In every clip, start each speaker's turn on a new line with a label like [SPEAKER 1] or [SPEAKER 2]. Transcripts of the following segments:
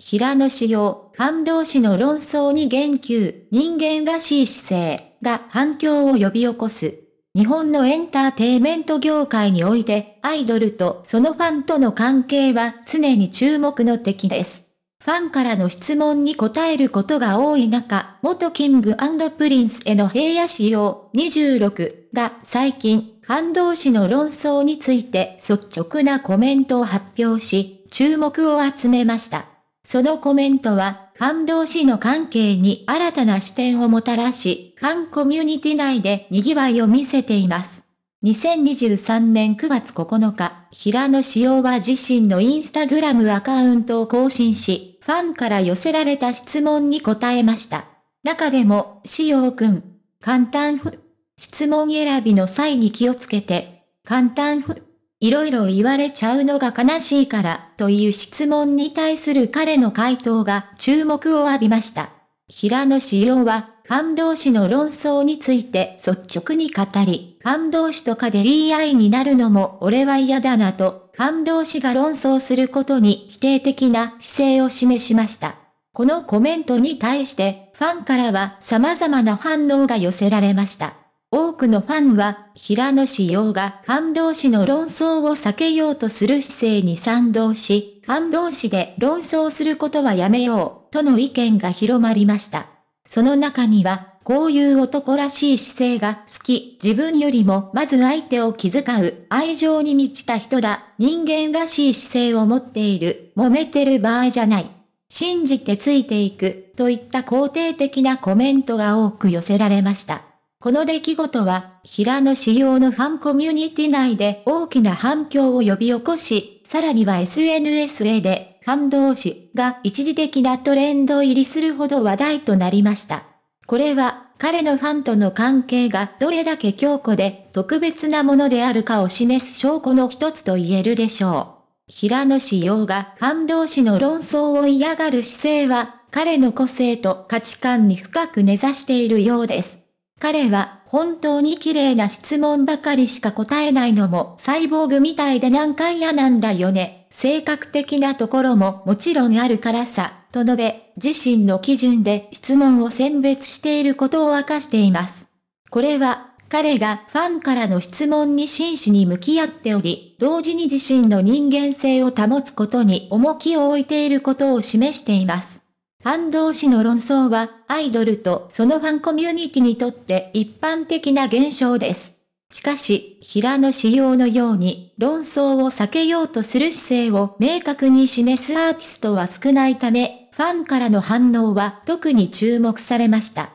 [SPEAKER 1] 平野紫耀、感動詞の論争に言及、人間らしい姿勢が反響を呼び起こす。日本のエンターテイメント業界において、アイドルとそのファンとの関係は常に注目の敵です。ファンからの質問に答えることが多い中、元キングプリンスへの平野仕様26が最近、感動詞の論争について率直なコメントを発表し、注目を集めました。そのコメントは、ン同士の関係に新たな視点をもたらし、韓コミュニティ内で賑わいを見せています。2023年9月9日、平野紫耀は自身のインスタグラムアカウントを更新し、ファンから寄せられた質問に答えました。中でも、紫耀くん、簡単ふ、質問選びの際に気をつけて、簡単ふ、いろいろ言われちゃうのが悲しいから、という質問に対する彼の回答が注目を浴びました。平野紫耀は、感動詞の論争について率直に語り、感動詞とかで言い合いになるのも俺は嫌だなと、感動詞が論争することに否定的な姿勢を示しました。このコメントに対して、ファンからは様々な反応が寄せられました。多くのファンは、平野紫耀がファン同士の論争を避けようとする姿勢に賛同し、ファン同士で論争することはやめよう、との意見が広まりました。その中には、こういう男らしい姿勢が好き、自分よりもまず相手を気遣う、愛情に満ちた人だ、人間らしい姿勢を持っている、揉めてる場合じゃない。信じてついていく、といった肯定的なコメントが多く寄せられました。この出来事は、平野仕様のファンコミュニティ内で大きな反響を呼び起こし、さらには SNS で、感動士が一時的なトレンド入りするほど話題となりました。これは、彼のファンとの関係がどれだけ強固で特別なものであるかを示す証拠の一つと言えるでしょう。平野仕様がファン同士の論争を嫌がる姿勢は、彼の個性と価値観に深く根ざしているようです。彼は本当に綺麗な質問ばかりしか答えないのもサイボーグみたいで難解やなんだよね。性格的なところももちろんあるからさ、と述べ、自身の基準で質問を選別していることを明かしています。これは、彼がファンからの質問に真摯に向き合っており、同時に自身の人間性を保つことに重きを置いていることを示しています。反動士の論争は、アイドルとそのファンコミュニティにとって一般的な現象です。しかし、平野仕様のように、論争を避けようとする姿勢を明確に示すアーティストは少ないため、ファンからの反応は特に注目されました。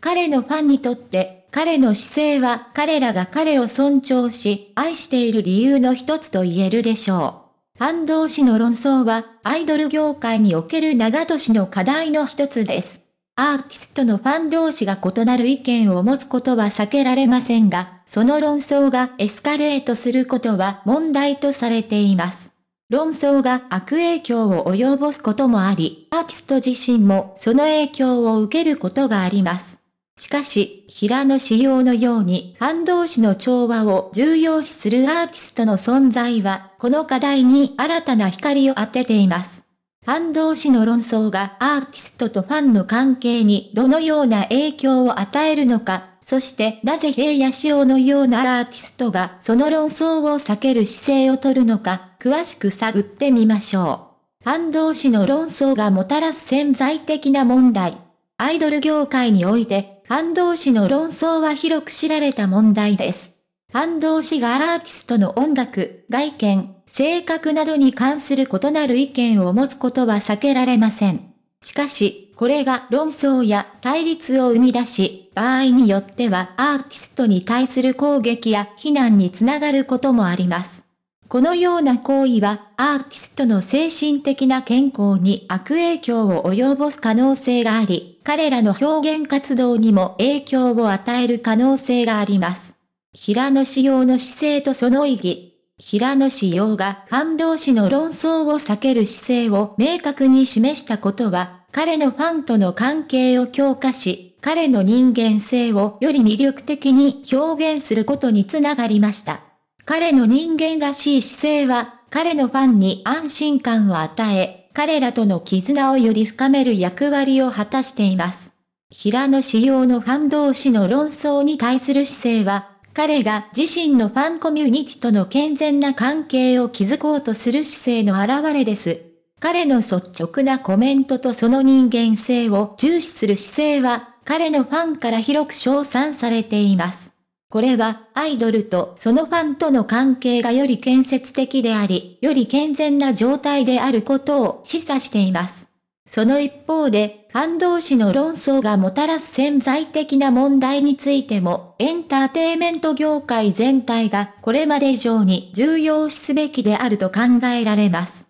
[SPEAKER 1] 彼のファンにとって、彼の姿勢は彼らが彼を尊重し、愛している理由の一つと言えるでしょう。ファン同士の論争は、アイドル業界における長年の課題の一つです。アーティストのファン同士が異なる意見を持つことは避けられませんが、その論争がエスカレートすることは問題とされています。論争が悪影響を及ぼすこともあり、アーティスト自身もその影響を受けることがあります。しかし、平野仕様のようにファン同士の調和を重要視するアーティストの存在は、この課題に新たな光を当てています。ファン同士の論争がアーティストとファンの関係にどのような影響を与えるのか、そしてなぜ平野仕様のようなアーティストがその論争を避ける姿勢をとるのか、詳しく探ってみましょう。ファン同士の論争がもたらす潜在的な問題。アイドル業界において反動氏の論争は広く知られた問題です。反動氏がアーティストの音楽、外見、性格などに関する異なる意見を持つことは避けられません。しかし、これが論争や対立を生み出し、場合によってはアーティストに対する攻撃や非難につながることもあります。このような行為はアーティストの精神的な健康に悪影響を及ぼす可能性があり、彼らの表現活動にも影響を与える可能性があります。平野志陽の姿勢とその意義。平野志陽がファン同士の論争を避ける姿勢を明確に示したことは、彼のファンとの関係を強化し、彼の人間性をより魅力的に表現することにつながりました。彼の人間らしい姿勢は、彼のファンに安心感を与え、彼らとの絆をより深める役割を果たしています。平野仕耀のファン同士の論争に対する姿勢は、彼が自身のファンコミュニティとの健全な関係を築こうとする姿勢の表れです。彼の率直なコメントとその人間性を重視する姿勢は、彼のファンから広く称賛されています。これは、アイドルとそのファンとの関係がより建設的であり、より健全な状態であることを示唆しています。その一方で、ファン同士の論争がもたらす潜在的な問題についても、エンターテイメント業界全体がこれまで以上に重要視すべきであると考えられます。